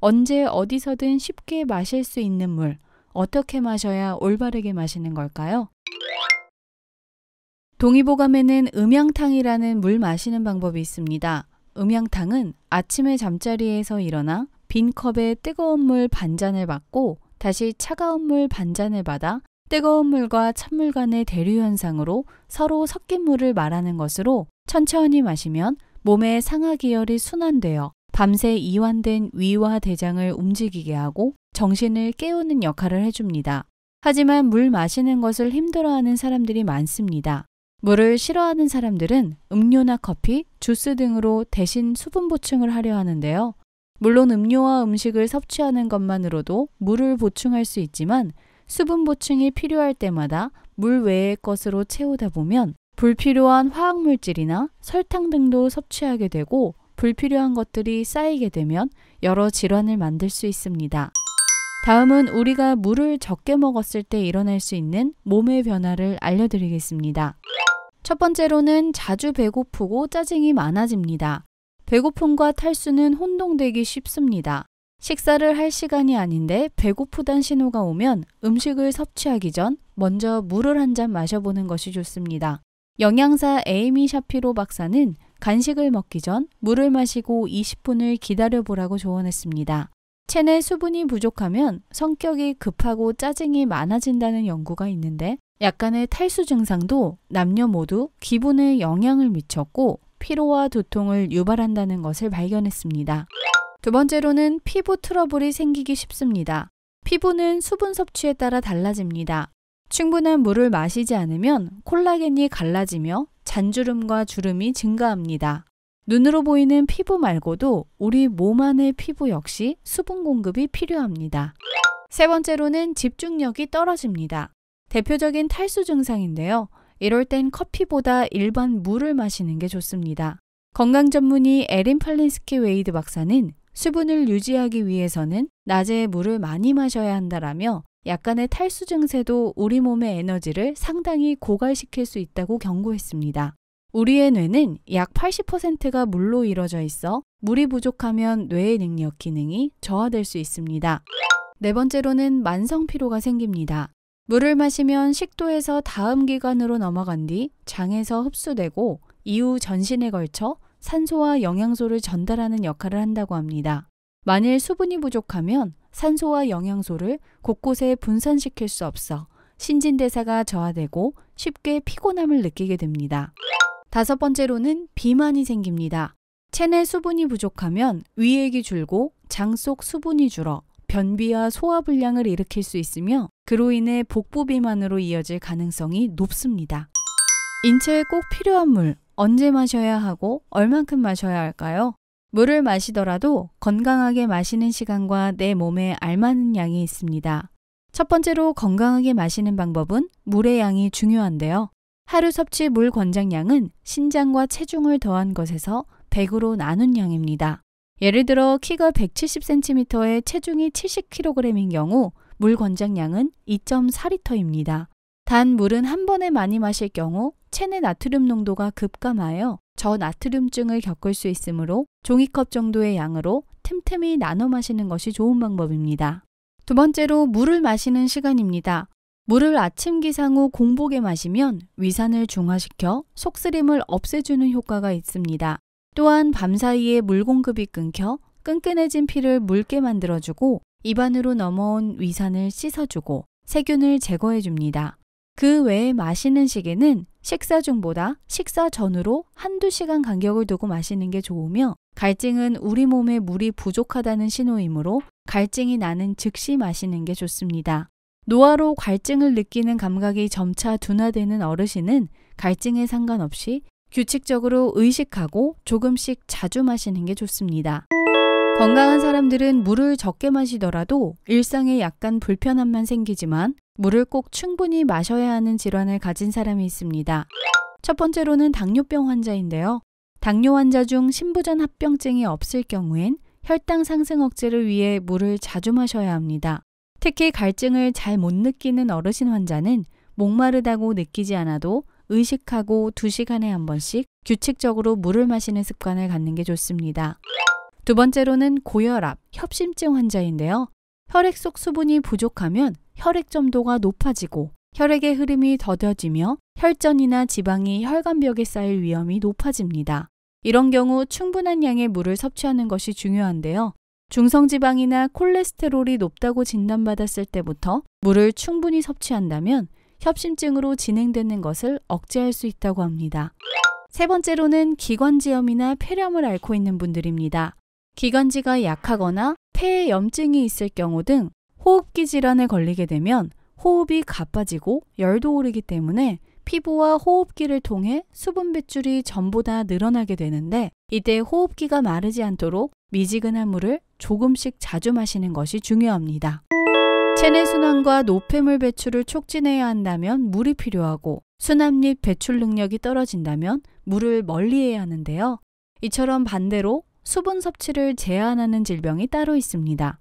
언제 어디서든 쉽게 마실 수 있는 물, 어떻게 마셔야 올바르게 마시는 걸까요? 동의보감에는 음양탕이라는 물 마시는 방법이 있습니다. 음양탕은 아침에 잠자리에서 일어나 빈 컵에 뜨거운 물 반잔을 받고 다시 차가운 물 반잔을 받아 뜨거운 물과 찬물 간의 대류 현상으로 서로 섞인 물을 말하는 것으로 천천히 마시면 몸의 상하 기열이 순환되어 밤새 이완된 위와 대장을 움직이게 하고 정신을 깨우는 역할을 해줍니다. 하지만 물 마시는 것을 힘들어하는 사람들이 많습니다. 물을 싫어하는 사람들은 음료나 커피, 주스 등으로 대신 수분 보충을 하려 하는데요. 물론 음료와 음식을 섭취하는 것만으로도 물을 보충할 수 있지만 수분 보충이 필요할 때마다 물 외의 것으로 채우다 보면 불필요한 화학물질이나 설탕 등도 섭취하게 되고 불필요한 것들이 쌓이게 되면 여러 질환을 만들 수 있습니다. 다음은 우리가 물을 적게 먹었을 때 일어날 수 있는 몸의 변화를 알려드리겠습니다. 첫 번째로는 자주 배고프고 짜증이 많아집니다. 배고픔과 탈수는 혼동되기 쉽습니다. 식사를 할 시간이 아닌데 배고프단 신호가 오면 음식을 섭취하기 전 먼저 물을 한 잔 마셔보는 것이 좋습니다. 영양사 에이미 샤피로 박사는 간식을 먹기 전 물을 마시고 20분을 기다려 보라고 조언했습니다. 체내 수분이 부족하면 성격이 급하고 짜증이 많아진다는 연구가 있는데 약간의 탈수 증상도 남녀 모두 기분에 영향을 미쳤고 피로와 두통을 유발한다는 것을 발견했습니다. 두 번째로는 피부 트러블이 생기기 쉽습니다. 피부는 수분 섭취에 따라 달라집니다. 충분한 물을 마시지 않으면 콜라겐이 갈라지며 잔주름과 주름이 증가합니다. 눈으로 보이는 피부 말고도 우리 몸 안의 피부 역시 수분 공급이 필요합니다. 세 번째로는 집중력이 떨어집니다. 대표적인 탈수 증상인데요. 이럴 땐 커피보다 일반 물을 마시는 게 좋습니다. 건강 전문의 에린 팔린스키 웨이드 박사는 수분을 유지하기 위해서는 낮에 물을 많이 마셔야 한다라며 약간의 탈수 증세도 우리 몸의 에너지를 상당히 고갈시킬 수 있다고 경고했습니다. 우리의 뇌는 약 80%가 물로 이루어져 있어 물이 부족하면 뇌의 능력 기능이 저하될 수 있습니다. 네 번째로는 만성 피로가 생깁니다. 물을 마시면 식도에서 다음 기관으로 넘어간 뒤 장에서 흡수되고 이후 전신에 걸쳐 산소와 영양소를 전달하는 역할을 한다고 합니다. 만일 수분이 부족하면 산소와 영양소를 곳곳에 분산시킬 수 없어 신진대사가 저하되고 쉽게 피곤함을 느끼게 됩니다. 다섯 번째로는 비만이 생깁니다. 체내 수분이 부족하면 위액이 줄고 장 속 수분이 줄어 변비와 소화불량을 일으킬 수 있으며 그로 인해 복부 비만으로 이어질 가능성이 높습니다. 인체에 꼭 필요한 물 언제 마셔야 하고 얼만큼 마셔야 할까요? 물을 마시더라도 건강하게 마시는 시간과 내 몸에 알맞은 양이 있습니다. 첫 번째로 건강하게 마시는 방법은 물의 양이 중요한데요. 하루 섭취 물 권장량은 신장과 체중을 더한 것에서 100으로 나눈 양입니다. 예를 들어 키가 170cm에 체중이 70kg인 경우 물 권장량은 2 4리터입니다단 물은 한 번에 많이 마실 경우 체내 나트륨 농도가 급감하여 저나트륨증을 겪을 수 있으므로 종이컵 정도의 양으로 틈틈이 나눠 마시는 것이 좋은 방법입니다. 두 번째로 물을 마시는 시간입니다. 물을 아침 기상 후 공복에 마시면 위산을 중화시켜 속쓰림을 없애주는 효과가 있습니다. 또한 밤 사이에 물 공급이 끊겨 끈끈해진 피를 묽게 만들어주고 입안으로 넘어온 위산을 씻어주고 세균을 제거해줍니다. 그 외에 마시는 시기는 식사 중보다 식사 전으로 한두 시간 간격을 두고 마시는 게 좋으며 갈증은 우리 몸에 물이 부족하다는 신호이므로 갈증이 나는 즉시 마시는 게 좋습니다. 노화로 갈증을 느끼는 감각이 점차 둔화되는 어르신은 갈증에 상관없이 규칙적으로 의식하고 조금씩 자주 마시는 게 좋습니다. 건강한 사람들은 물을 적게 마시더라도 일상에 약간 불편함만 생기지만 물을 꼭 충분히 마셔야 하는 질환을 가진 사람이 있습니다. 첫 번째로는 당뇨병 환자인데요. 당뇨 환자 중 신부전 합병증이 없을 경우엔 혈당 상승 억제를 위해 물을 자주 마셔야 합니다. 특히 갈증을 잘 못 느끼는 어르신 환자는 목마르다고 느끼지 않아도 의식하고 2시간에 한 번씩 규칙적으로 물을 마시는 습관을 갖는 게 좋습니다. 두 번째로는 고혈압, 협심증 환자인데요. 혈액 속 수분이 부족하면 혈액 점도가 높아지고 혈액의 흐름이 더뎌지며 혈전이나 지방이 혈관벽에 쌓일 위험이 높아집니다. 이런 경우 충분한 양의 물을 섭취하는 것이 중요한데요. 중성지방이나 콜레스테롤이 높다고 진단받았을 때부터 물을 충분히 섭취한다면 협심증으로 진행되는 것을 억제할 수 있다고 합니다. 세 번째로는 기관지염이나 폐렴을 앓고 있는 분들입니다. 기관지가 약하거나 폐에 염증이 있을 경우 등 호흡기 질환에 걸리게 되면 호흡이 가빠지고 열도 오르기 때문에 피부와 호흡기를 통해 수분 배출이 전보다 늘어나게 되는데 이때 호흡기가 마르지 않도록 미지근한 물을 조금씩 자주 마시는 것이 중요합니다. 체내 순환과 노폐물 배출을 촉진해야 한다면 물이 필요하고 수납 및 배출 능력이 떨어진다면 물을 멀리해야 하는데요. 이처럼 반대로 수분 섭취를 제한하는 질병이 따로 있습니다.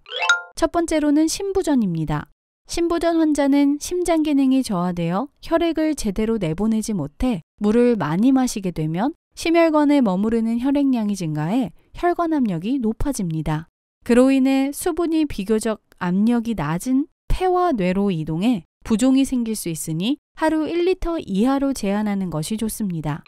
첫 번째로는 심부전입니다심부전 환자는 심장 기능이 저하되어 혈액을 제대로 내보내지 못해 물을 많이 마시게 되면 심혈관에 머무르는 혈액량이 증가해 혈관 압력이 높아집니다. 그로 인해 수분이 비교적 압력이 낮은 폐와 뇌로 이동해 부종이 생길 수 있으니 하루 1리터 이하로 제한하는 것이 좋습니다.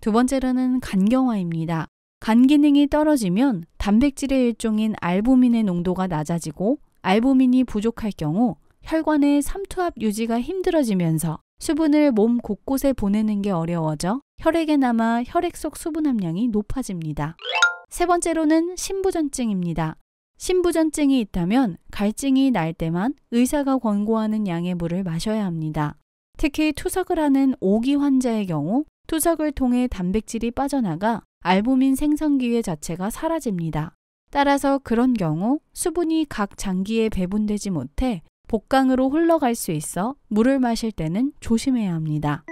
두 번째로는 간경화입니다. 간 기능이 떨어지면 단백질의 일종인 알부민의 농도가 낮아지고 알부민이 부족할 경우 혈관의 삼투압 유지가 힘들어지면서 수분을 몸 곳곳에 보내는 게 어려워져 혈액에 남아 혈액 속 수분 함량이 높아집니다. 세 번째로는 신부전증입니다. 신부전증이 있다면 갈증이 날 때만 의사가 권고하는 양의 물을 마셔야 합니다. 특히 투석을 하는 오기 환자의 경우 투석을 통해 단백질이 빠져나가 알부민 생성 기회 자체가 사라집니다. 따라서 그런 경우 수분이 각 장기에 배분되지 못해 복강으로 흘러갈 수 있어 물을 마실 때는 조심해야 합니다.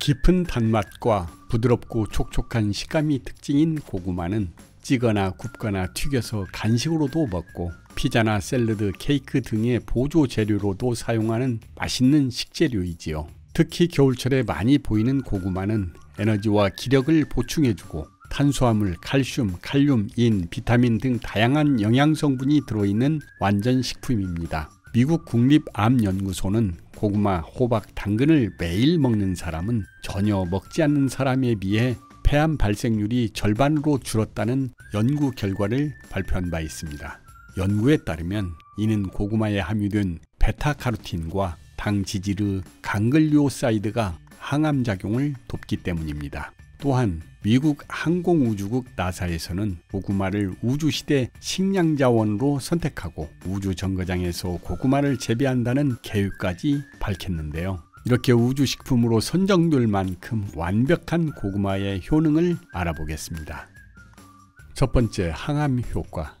깊은 단맛과 부드럽고 촉촉한 식감이 특징인 고구마는 찌거나 굽거나 튀겨서 간식으로도 먹고 피자나 샐러드, 케이크 등의 보조 재료로도 사용하는 맛있는 식재료이지요. 특히 겨울철에 많이 보이는 고구마는 에너지와 기력을 보충해주고 탄수화물, 칼슘, 칼륨, 인, 비타민 등 다양한 영양성분이 들어있는 완전 식품입니다. 미국 국립암연구소는 고구마, 호박, 당근을 매일 먹는 사람은 전혀 먹지 않는 사람에 비해 폐암 발생률이 절반으로 줄었다는 연구 결과를 발표한 바 있습니다. 연구에 따르면 이는 고구마에 함유된 베타카로틴과 당지지르 강글리오사이드가 항암작용을 돕기 때문입니다. 또한 미국 항공우주국 나사에서는 고구마를 우주시대 식량자원으로 선택하고 우주정거장에서 고구마를 재배한다는 계획까지 밝혔는데요. 이렇게 우주식품으로 선정될 만큼 완벽한 고구마의 효능을 알아보겠습니다. 첫 번째 항암 효과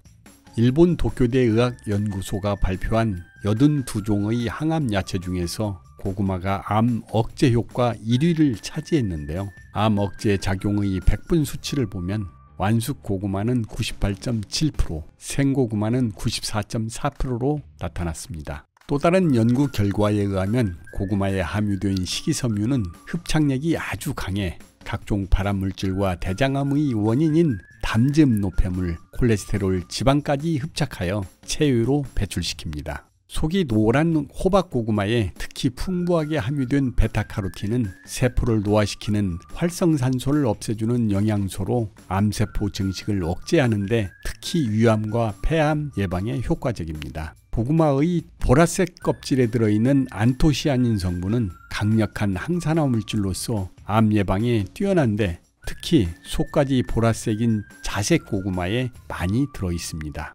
일본 도쿄대 의학연구소가 발표한 82종의 항암 야채 중에서 고구마가 암 억제 효과 1위를 차지했는데요. 암 억제 작용의 백분 수치를 보면 완숙 고구마는 98.7%, 생고구마는 94.4%로 나타났습니다. 또 다른 연구 결과에 의하면 고구마에 함유된 식이섬유는 흡착력이 아주 강해 각종 발암물질과 대장암의 원인인 담즙 노폐물, 콜레스테롤, 지방까지 흡착하여 체유로 배출시킵니다. 속이 노란 호박 고구마에 특히 풍부하게 함유된 베타카로틴은 세포를 노화시키는 활성산소를 없애주는 영양소로 암세포 증식을 억제하는데 특히 위암과 폐암 예방에 효과적입니다. 고구마의 보라색 껍질에 들어있는 안토시아닌 성분은 강력한 항산화 물질로서 암 예방에 뛰어난데 특히 속까지 보라색인 자색 고구마에 많이 들어있습니다.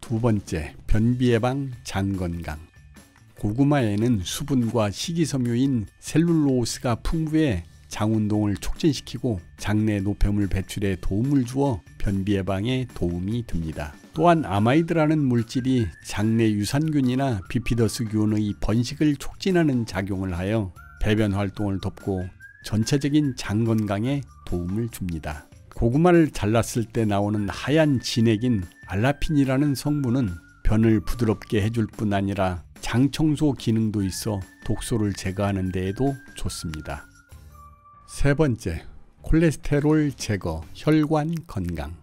두 번째, 변비 예방, 장 건강. 고구마에는 수분과 식이섬유인 셀룰로스가 풍부해 장 운동을 촉진시키고 장내 노폐물 배출에 도움을 주어 변비 예방에 도움이 됩니다. 또한 아마이드라는 물질이 장내 유산균이나 비피더스균의 번식을 촉진하는 작용을 하여 배변 활동을 돕고 전체적인 장 건강에 도움을 줍니다. 고구마를 잘랐을 때 나오는 하얀 진액인 알라핀이라는 성분은 변을 부드럽게 해줄 뿐 아니라 장 청소 기능도 있어 독소를 제거하는 데에도 좋습니다. 세 번째, 콜레스테롤 제거, 혈관 건강.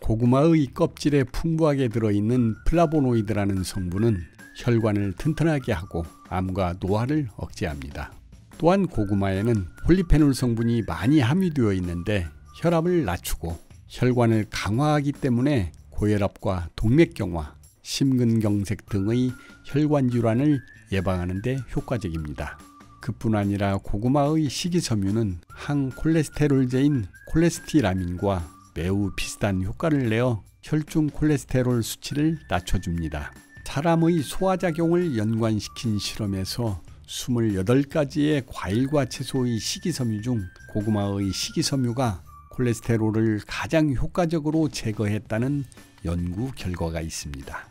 고구마의 껍질에 풍부하게 들어있는 플라보노이드라는 성분은 혈관을 튼튼하게 하고 암과 노화를 억제합니다. 또한 고구마에는 폴리페놀 성분이 많이 함유되어 있는데 혈압을 낮추고 혈관을 강화하기 때문에 고혈압과 동맥경화, 심근경색 등의 혈관 질환을 예방하는 데 효과적입니다. 그뿐 아니라 고구마의 식이섬유는 항콜레스테롤제인 콜레스티라민과 매우 비슷한 효과를 내어 혈중 콜레스테롤 수치를 낮춰줍니다. 사람의 소화작용을 연관시킨 실험에서 28가지의 과일과 채소의 식이섬유 중 고구마의 식이섬유가 콜레스테롤을 가장 효과적으로 제거했다는 연구 결과가 있습니다.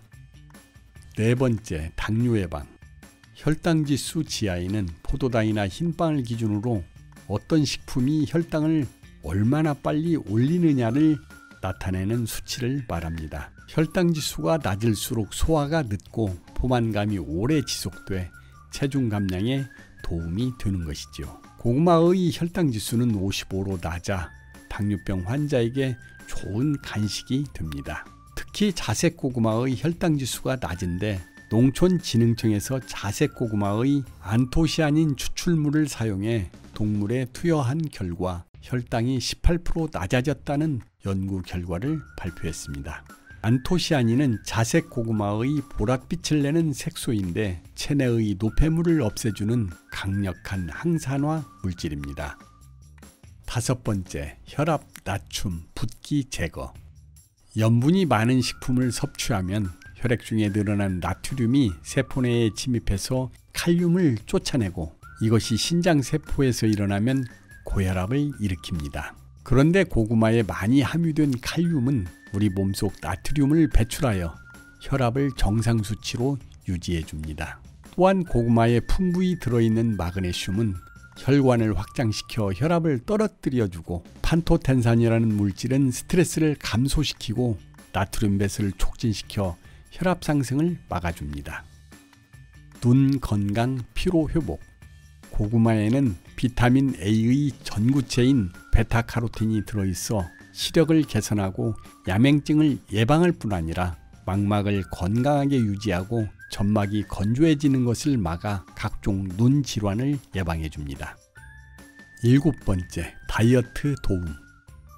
네 번째, 당뇨 예방. 혈당지수 지하에는 포도당이나 흰빵을 기준으로 어떤 식품이 혈당을 얼마나 빨리 올리느냐를 나타내는 수치를 말합니다. 혈당지수가 낮을수록 소화가 늦고 포만감이 오래 지속돼 체중 감량에 도움이 되는 것이죠 고구마의 혈당지수는 55로 낮아 당뇨병 환자에게 좋은 간식이 됩니다. 특히 자색 고구마의 혈당지수가 낮은데 농촌진흥청에서 자색고구마의 안토시아닌 추출물을 사용해 동물에 투여한 결과 혈당이 18% 낮아졌다는 연구 결과를 발표했습니다. 안토시아닌은 자색 고구마의 보랏빛을 내는 색소인데 체내의 노폐물을 없애주는 강력한 항산화 물질입니다. 다섯 번째, 혈압 낮춤, 붓기 제거. 염분이 많은 식품을 섭취하면 혈액 중에 늘어난 나트륨이 세포 내에 침입해서 칼륨을 쫓아내고 이것이 신장 세포에서 일어나면 고혈압을 일으킵니다. 그런데 고구마에 많이 함유된 칼륨은 우리 몸속 나트륨을 배출하여 혈압을 정상 수치로 유지해 줍니다. 또한 고구마에 풍부히 들어있는 마그네슘은 혈관을 확장시켜 혈압을 떨어뜨려 주고 판토텐산이라는 물질은 스트레스를 감소시키고 나트륨 배설을 촉진시켜 혈압 상승을 막아줍니다. 눈 건강 피로 회복 고구마에는 비타민 A의 전구체인 베타카로틴이 들어있어 시력을 개선하고 야맹증을 예방할 뿐 아니라 망막을 건강하게 유지하고 점막이 건조해지는 것을 막아 각종 눈 질환을 예방해 줍니다. 일곱 번째, 다이어트 도움.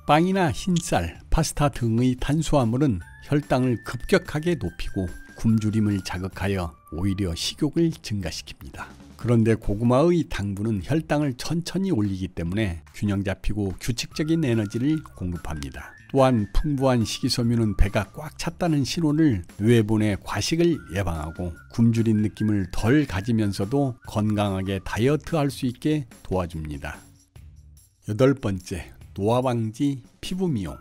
빵이나 흰쌀, 파스타 등의 탄수화물은 혈당을 급격하게 높이고 굶주림을 자극하여 오히려 식욕을 증가시킵니다. 그런데 고구마의 당분은 혈당을 천천히 올리기 때문에 균형 잡히고 규칙적인 에너지를 공급합니다. 또한 풍부한 식이섬유는 배가 꽉 찼다는 신호를 뇌본의 과식을 예방하고 굶주린 느낌을 덜 가지면서도 건강하게 다이어트할 수 있게 도와줍니다. 여덟 번째, 노화 방지 피부 미용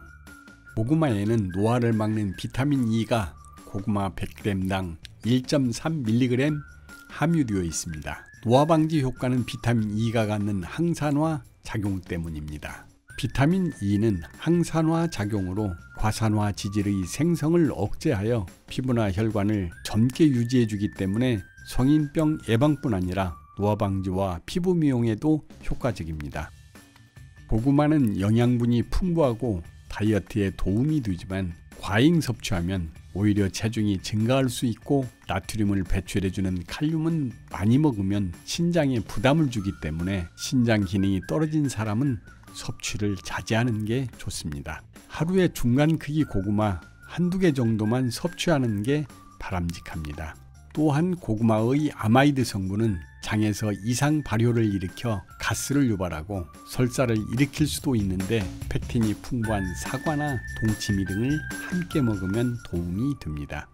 고구마에는 노화를 막는 비타민 E가 고구마 100g당 1.3mg 함유되어 있습니다. 노화 방지 효과는 비타민 E가 갖는 항산화 작용 때문입니다. 비타민 E는 항산화 작용으로 과산화 지질의 생성을 억제하여 피부나 혈관을 젊게 유지해 주기 때문에 성인병 예방뿐 아니라 노화 방지와 피부 미용에도 효과적입니다. 고구마는 영양분이 풍부하고 다이어트에 도움이 되지만 과잉 섭취하면 오히려 체중이 증가할 수 있고 나트륨을 배출해주는 칼륨은 많이 먹으면 신장에 부담을 주기 때문에 신장 기능이 떨어진 사람은 섭취를 자제하는 게 좋습니다. 하루에 중간 크기 고구마 한두 개 정도만 섭취하는 게 바람직합니다. 또한 고구마의 아마이드 성분은 장에서 이상 발효를 일으켜 가스를 유발하고 설사를 일으킬 수도 있는데 펙틴이 풍부한 사과나 동치미 등을 함께 먹으면 도움이 됩니다.